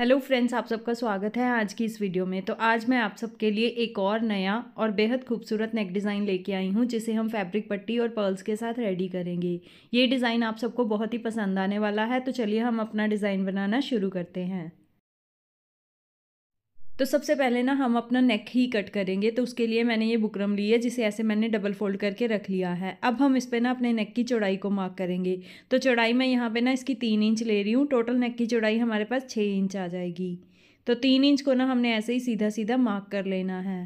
hello friends आप सबका स्वागत है आज की इस वीडियो में तो आज मैं आप सबके लिए एक और नया और बेहद खूबसूरत नेक डिज़ाइन लेके आई हूँ जिसे हम फैब्रिक पट्टी और पर्ल्स के साथ रेडी करेंगे ये डिज़ाइन आप सबको बहुत ही पसंद आने वाला है तो चलिए हम अपना डिज़ाइन बनाना शुरू करते हैं तो सबसे पहले ना हम अपना नेक ही कट करेंगे तो उसके लिए मैंने ये बुकरम ली है जिसे ऐसे मैंने डबल फोल्ड करके रख लिया है अब हम इस पर ना अपने नेक की चौड़ाई को मार्क करेंगे तो चौड़ाई मैं यहाँ पे ना इसकी तीन इंच ले रही हूँ टोटल नेक की चौड़ाई हमारे पास छः इंच आ जाएगी तो तीन इंच को ना हमने ऐसे ही सीधा सीधा मार्क कर लेना है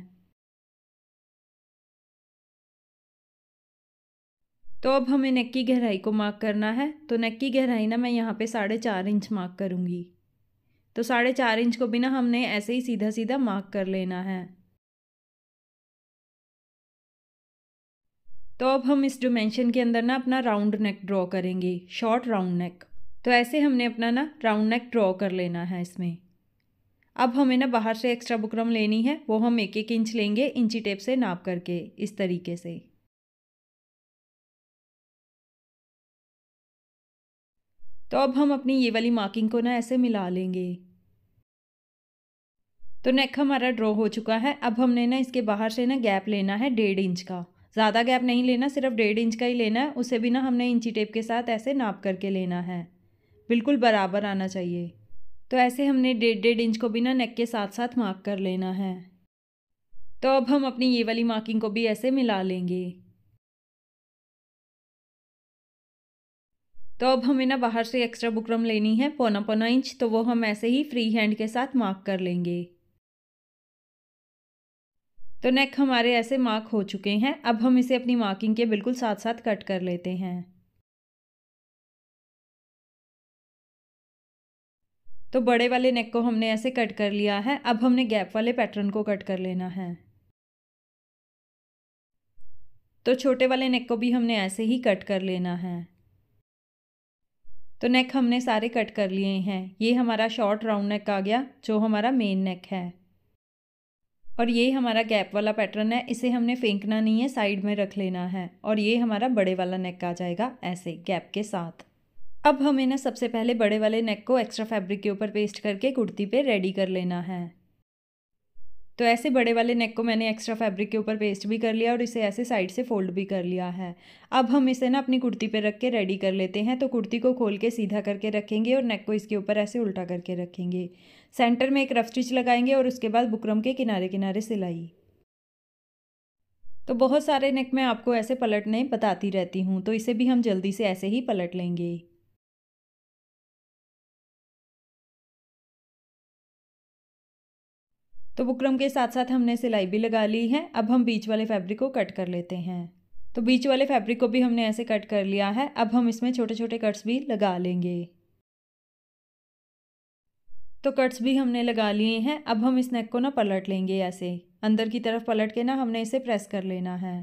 तो अब हमें नेक की गहराई को मार्क करना है तो नेक की गहराई ना मैं यहाँ पर साढ़े चार इंच मार्क करूँगी तो साढ़े चार इंच को भी ना हमने ऐसे ही सीधा सीधा मार्क कर लेना है तो अब हम इस डिमेंशन के अंदर ना अपना राउंड नेक ड्रॉ करेंगे शॉर्ट राउंड नेक तो ऐसे हमने अपना ना राउंड नेक ड्रॉ कर लेना है इसमें अब हमें ना बाहर से एक्स्ट्रा बुकरम लेनी है वो हम एक एक इंच लेंगे इंची टेप से नाप करके इस तरीके से तो अब हम अपनी ये वाली मार्किंग को ना ऐसे मिला लेंगे तो नेक हमारा ड्रॉ हो चुका है अब हमने ना इसके बाहर से ना गैप लेना है डेढ़ इंच का ज़्यादा गैप नहीं लेना सिर्फ डेढ़ इंच का ही लेना है उसे भी ना हमने इंची टेप के साथ ऐसे नाप करके लेना है बिल्कुल बराबर आना चाहिए तो ऐसे हमने डेढ़ डेढ़ इंच को भी ना नेक के साथ साथ मार्क कर लेना है तो अब हम अपनी ये वाली मार्किंग को भी ऐसे मिला लेंगे तो अब हमें ना बाहर से एक्स्ट्रा बुकरम लेनी है पौना पौना इंच तो वो हम ऐसे ही फ्री हैंड के साथ मार्क कर लेंगे तो नेक हमारे ऐसे मार्क हो चुके हैं अब हम इसे अपनी मार्किंग के बिल्कुल साथ साथ कट कर लेते हैं तो बड़े वाले नेक को हमने ऐसे कट कर लिया है अब हमने गैप वाले पैटर्न को कट कर लेना है तो छोटे वाले नेक को भी हमने ऐसे ही कट कर लेना है तो नेक हमने सारे कट कर लिए हैं ये हमारा शॉर्ट राउंड नेक आ गया जो हमारा मेन नेक है और ये हमारा गैप वाला पैटर्न है इसे हमने फेंकना नहीं है साइड में रख लेना है और ये हमारा बड़े वाला नेक आ जाएगा ऐसे गैप के साथ अब हमें ना सबसे पहले बड़े वाले नेक को एक्स्ट्रा फैब्रिक के ऊपर पेस्ट करके कुर्ती पे रेडी कर लेना है तो ऐसे बड़े वाले नेक को मैंने एक्स्ट्रा फैब्रिक के ऊपर पेस्ट भी कर लिया और इसे ऐसे साइड से फोल्ड भी कर लिया है अब हम इसे ना अपनी कुर्ती पर रख के रेडी कर लेते हैं तो कुर्ती को खोल के सीधा करके रखेंगे और नेक को इसके ऊपर ऐसे उल्टा करके रखेंगे सेंटर में एक रफ स्टिच लगाएंगे और उसके बाद बुकरम के किनारे किनारे सिलाई तो बहुत सारे नेक में आपको ऐसे पलटने बताती रहती हूँ तो इसे भी हम जल्दी से ऐसे ही पलट लेंगे तो बुकरम के साथ साथ हमने सिलाई भी लगा ली है अब हम बीच वाले फैब्रिक को कट कर लेते हैं तो बीच वाले फैब्रिक को भी हमने ऐसे कट कर लिया है अब हम इसमें छोटे छोटे कट्स भी लगा लेंगे तो कट्स भी हमने लगा लिए हैं अब हम इस नेक को ना पलट लेंगे ऐसे अंदर की तरफ पलट के ना हमने इसे प्रेस कर लेना है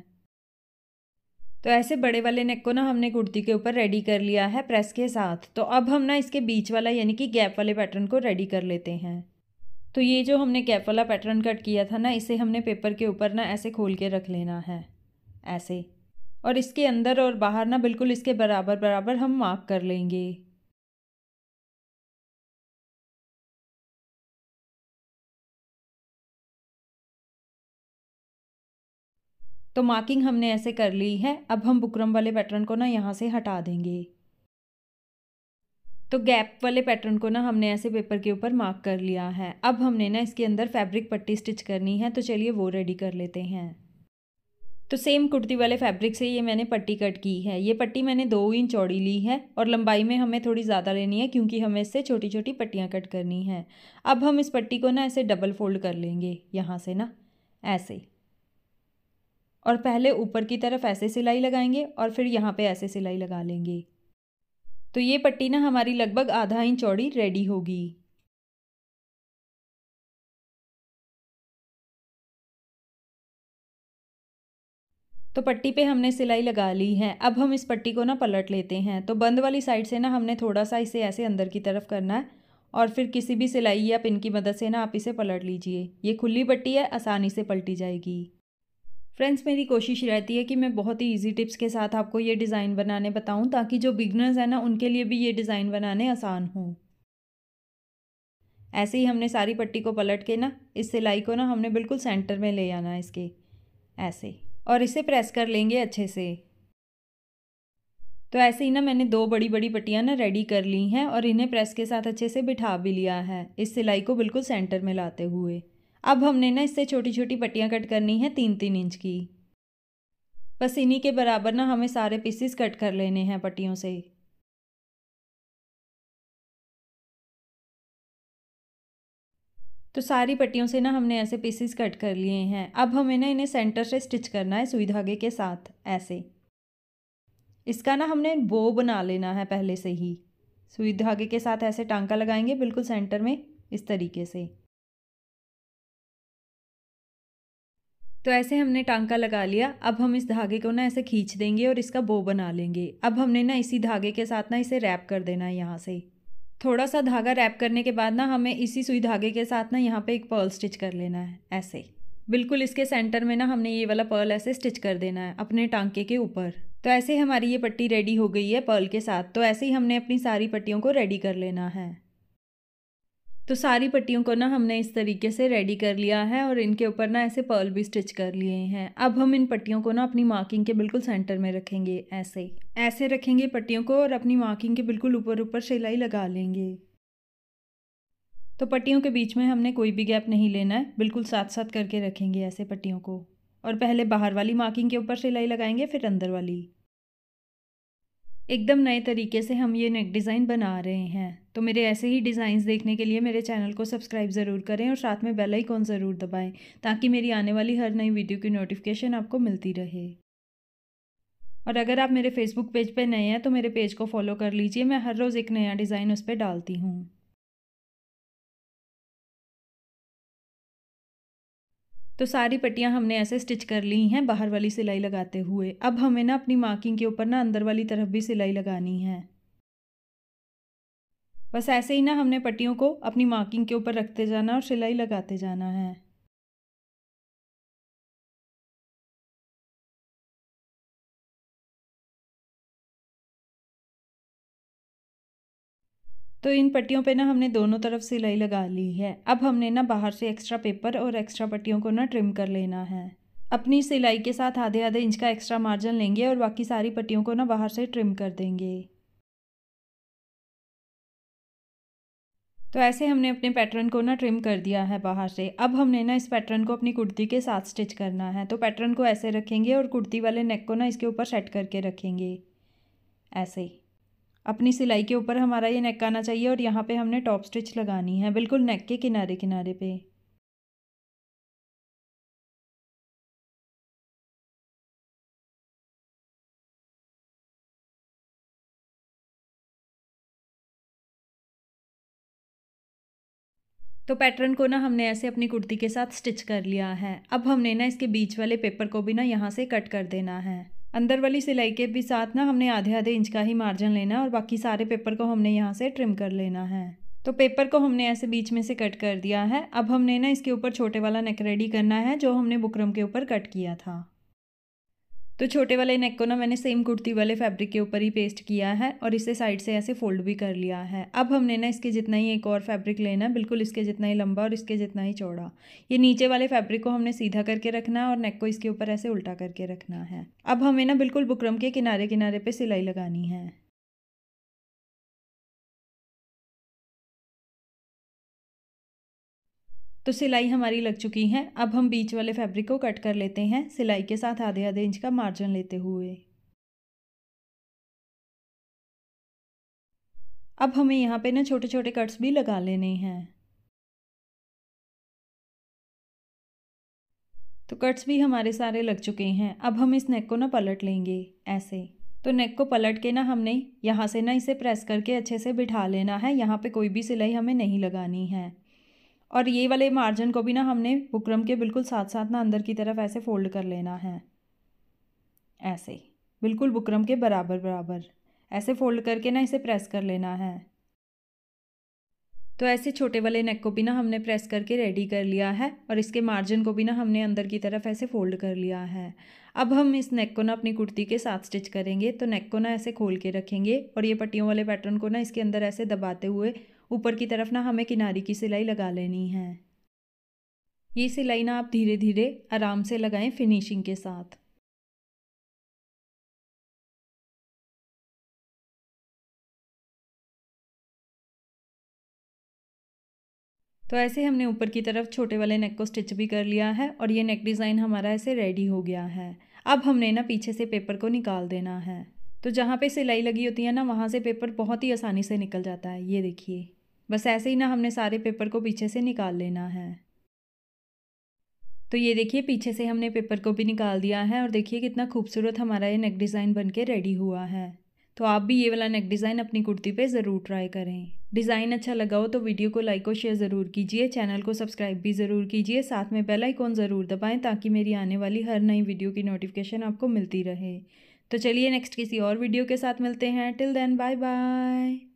तो ऐसे बड़े वाले नेक को ना हमने कुर्ती के ऊपर रेडी कर लिया है प्रेस के साथ तो अब हम ना इसके बीच वाला यानी कि गैप वाले पैटर्न को रेडी कर लेते हैं तो ये जो हमने कैप वाला पैटर्न कट किया था ना इसे हमने पेपर के ऊपर ना ऐसे खोल के रख लेना है ऐसे और इसके अंदर और बाहर ना बिल्कुल इसके बराबर बराबर हम मार्क कर लेंगे तो मार्किंग हमने ऐसे कर ली है अब हम बुकरम वाले पैटर्न को ना यहाँ से हटा देंगे तो गैप वाले पैटर्न को ना हमने ऐसे पेपर के ऊपर मार्क कर लिया है अब हमने ना इसके अंदर फैब्रिक पट्टी स्टिच करनी है तो चलिए वो रेडी कर लेते हैं तो सेम कुर्ती वाले फैब्रिक से ये मैंने पट्टी कट की है ये पट्टी मैंने दो इंच चौड़ी ली है और लंबाई में हमें थोड़ी ज़्यादा लेनी है क्योंकि हमें इससे छोटी छोटी पट्टियाँ कट करनी है अब हम इस पट्टी को ना ऐसे डबल फोल्ड कर लेंगे यहाँ से ना ऐसे और पहले ऊपर की तरफ ऐसे सिलाई लगाएंगे और फिर यहाँ पे ऐसे सिलाई लगा लेंगे तो ये पट्टी ना हमारी लगभग आधा इंच चौड़ी रेडी होगी तो पट्टी पे हमने सिलाई लगा ली है अब हम इस पट्टी को ना पलट लेते हैं तो बंद वाली साइड से ना हमने थोड़ा सा इसे ऐसे अंदर की तरफ करना है और फिर किसी भी सिलाई या पिन की मदद से ना आप इसे पलट लीजिए ये खुली पट्टी है आसानी से पलटी जाएगी फ्रेंड्स मेरी कोशिश रहती है कि मैं बहुत ही इजी टिप्स के साथ आपको ये डिज़ाइन बनाने बताऊं ताकि जो बिगनर्स हैं ना उनके लिए भी ये डिज़ाइन बनाने आसान हों ऐसे ही हमने सारी पट्टी को पलट के ना इस सिलाई को ना हमने बिल्कुल सेंटर में ले आना है इसके ऐसे और इसे प्रेस कर लेंगे अच्छे से तो ऐसे ही ना मैंने दो बड़ी बड़ी पट्टियाँ ना रेडी कर ली हैं और इन्हें प्रेस के साथ अच्छे से बिठा भी लिया है इस सिलाई को बिल्कुल सेंटर में लाते हुए अब हमने ना इससे छोटी छोटी पट्टियाँ कट करनी है तीन तीन इंच की बस इन्हीं के बराबर ना हमें सारे पीसेस कट कर लेने हैं पट्टियों से तो सारी पट्टियों से ना हमने ऐसे पीसीस कट कर लिए हैं अब हमें ना इन्हें सेंटर से स्टिच करना है सुई धागे के साथ ऐसे इसका ना हमने बो बना लेना है पहले से ही सुई धागे के साथ ऐसे टांका लगाएंगे बिल्कुल सेंटर में इस तरीके से तो ऐसे हमने टांका लगा लिया अब हम इस धागे को ना ऐसे खींच देंगे और इसका बो बना लेंगे अब हमने ना इसी धागे के साथ ना इसे रैप कर देना है यहाँ से थोड़ा सा धागा रैप करने के बाद ना हमें इसी सुई धागे के साथ ना यहाँ पे एक पर्ल स्टिच कर लेना है ऐसे बिल्कुल इसके सेंटर में ना हमने ये वाला पर्ल ऐसे स्टिच कर देना है अपने टांके के ऊपर तो ऐसे हमारी ये पट्टी रेडी हो गई है पर्ल के साथ तो ऐसे ही हमने अपनी सारी पट्टियों को रेडी कर लेना है तो सारी पट्टियों को ना हमने इस तरीके से रेडी कर लिया है और इनके ऊपर ना ऐसे पर्ल भी स्टिच कर लिए हैं अब हम इन पट्टियों को ना अपनी मार्किंग के बिल्कुल सेंटर में रखेंगे ऐसे ऐसे रखेंगे पट्टियों को और अपनी मार्किंग के बिल्कुल ऊपर ऊपर सिलाई लगा लेंगे तो पट्टियों के बीच में हमने कोई भी गैप नहीं लेना है बिल्कुल साथ साथ करके रखेंगे ऐसे पट्टियों को और पहले बाहर वाली मार्किंग के ऊपर सिलाई लगाएंगे फिर अंदर वाली एकदम नए तरीके से हम ये नेक डिज़ाइन बना रहे हैं तो मेरे ऐसे ही डिज़ाइंस देखने के लिए मेरे चैनल को सब्सक्राइब ज़रूर करें और साथ में बेल आइकॉन ज़रूर दबाएं ताकि मेरी आने वाली हर नई वीडियो की नोटिफिकेशन आपको मिलती रहे और अगर आप मेरे फेसबुक पेज पे नए हैं तो मेरे पेज को फॉलो कर लीजिए मैं हर रोज़ एक नया डिज़ाइन उस पर डालती हूँ तो सारी पट्टियाँ हमने ऐसे स्टिच कर ली हैं बाहर वाली सिलाई लगाते हुए अब हमें ना अपनी मार्किंग के ऊपर ना अंदर वाली तरफ भी सिलाई लगानी है बस ऐसे ही ना हमने पट्टियों को अपनी मार्किंग के ऊपर रखते जाना और सिलाई लगाते जाना है तो इन पट्टियों पे ना हमने दोनों तरफ सिलाई लगा ली है अब हमने ना बाहर से एक्स्ट्रा पेपर और एक्स्ट्रा पट्टियों को ना ट्रिम कर लेना है अपनी सिलाई के साथ आधे आधे इंच का एक्स्ट्रा मार्जिन लेंगे और बाकी सारी पट्टियों को ना बाहर से ट्रिम कर देंगे तो ऐसे हमने अपने पैटर्न को ना ट्रिम कर दिया है बाहर से अब हमने ना इस पैटर्न को अपनी कुर्ती के साथ स्टिच करना है तो पैटर्न को ऐसे रखेंगे और कुर्ती वाले नेक को ना इसके ऊपर सेट करके रखेंगे ऐसे ही अपनी सिलाई के ऊपर हमारा ये नेक आना चाहिए और यहाँ पे हमने टॉप स्टिच लगानी है बिल्कुल नेक के किनारे किनारे पे तो पैटर्न को ना हमने ऐसे अपनी कुर्ती के साथ स्टिच कर लिया है अब हमने ना इसके बीच वाले पेपर को भी ना यहाँ से कट कर देना है अंदर वाली सिलाई के भी साथ ना हमने आधे आधे इंच का ही मार्जिन लेना और बाकी सारे पेपर को हमने यहाँ से ट्रिम कर लेना है तो पेपर को हमने ऐसे बीच में से कट कर दिया है अब हमने ना इसके ऊपर छोटे वाला नेक रेडी करना है जो हमने बुकरम के ऊपर कट किया था तो छोटे वाले नेक को ना मैंने सेम कुर्ती वाले फैब्रिक के ऊपर ही पेस्ट किया है और इसे साइड से ऐसे फोल्ड भी कर लिया है अब हमने ना इसके जितना ही एक और फैब्रिक लेना है बिल्कुल इसके जितना ही लंबा और इसके जितना ही चौड़ा ये नीचे वाले फैब्रिक को हमने सीधा करके रखना है और नेक को इसके ऊपर ऐसे उल्टा करके रखना है अब हमें ना बिल्कुल बुकरम के किनारे किनारे पर सिलाई लगानी है तो सिलाई हमारी लग चुकी है अब हम बीच वाले फैब्रिक को कट कर लेते हैं सिलाई के साथ आधे आधे इंच का मार्जिन लेते हुए अब हमें यहाँ पे ना छोटे छोटे कट्स भी लगा लेने हैं तो कट्स भी हमारे सारे लग चुके हैं अब हम इस नेक को ना पलट लेंगे ऐसे तो नेक को पलट के ना हमने यहाँ से ना इसे प्रेस करके अच्छे से बिठा लेना है यहाँ पे कोई भी सिलाई हमें नहीं लगानी है और ये वाले मार्जिन को भी ना हमने बुकरम के बिल्कुल साथ साथ ना अंदर की तरफ ऐसे फोल्ड कर लेना है ऐसे बिल्कुल बुकरम के बराबर बराबर ऐसे फोल्ड करके ना इसे प्रेस कर लेना है तो ऐसे छोटे वाले नेक को भी ना हमने प्रेस करके रेडी कर लिया है और इसके मार्जिन को भी ना हमने अंदर की तरफ ऐसे फोल्ड कर लिया है अब हम इस नेक को ना अपनी कुर्ती के साथ स्टिच करेंगे तो नेक को ना ऐसे खोल के रखेंगे और ये पट्टियों वाले पैटर्न को ना इसके अंदर ऐसे दबाते हुए ऊपर की तरफ ना हमें किनारी की सिलाई लगा लेनी है ये सिलाई ना आप धीरे धीरे आराम से लगाएं फिनिशिंग के साथ तो ऐसे हमने ऊपर की तरफ छोटे वाले नेक को स्टिच भी कर लिया है और ये नेक डिज़ाइन हमारा ऐसे रेडी हो गया है अब हमने ना पीछे से पेपर को निकाल देना है तो जहाँ पे सिलाई लगी होती है ना वहाँ से पेपर बहुत ही आसानी से निकल जाता है ये देखिए बस ऐसे ही ना हमने सारे पेपर को पीछे से निकाल लेना है तो ये देखिए पीछे से हमने पेपर को भी निकाल दिया है और देखिए कितना खूबसूरत हमारा ये नेक डिज़ाइन बन के रेडी हुआ है तो आप भी ये वाला नेक डिज़ाइन अपनी कुर्ती पे ज़रूर ट्राई करें डिज़ाइन अच्छा लगा हो तो वीडियो को लाइक और शेयर ज़रूर कीजिए चैनल को सब्सक्राइब भी ज़रूर कीजिए साथ में बेल आइकॉन ज़रूर दबाएं ताकि मेरी आने वाली हर नई वीडियो की नोटिफिकेशन आपको मिलती रहे तो चलिए नेक्स्ट किसी और वीडियो के साथ मिलते हैं टिल देन बाय बाय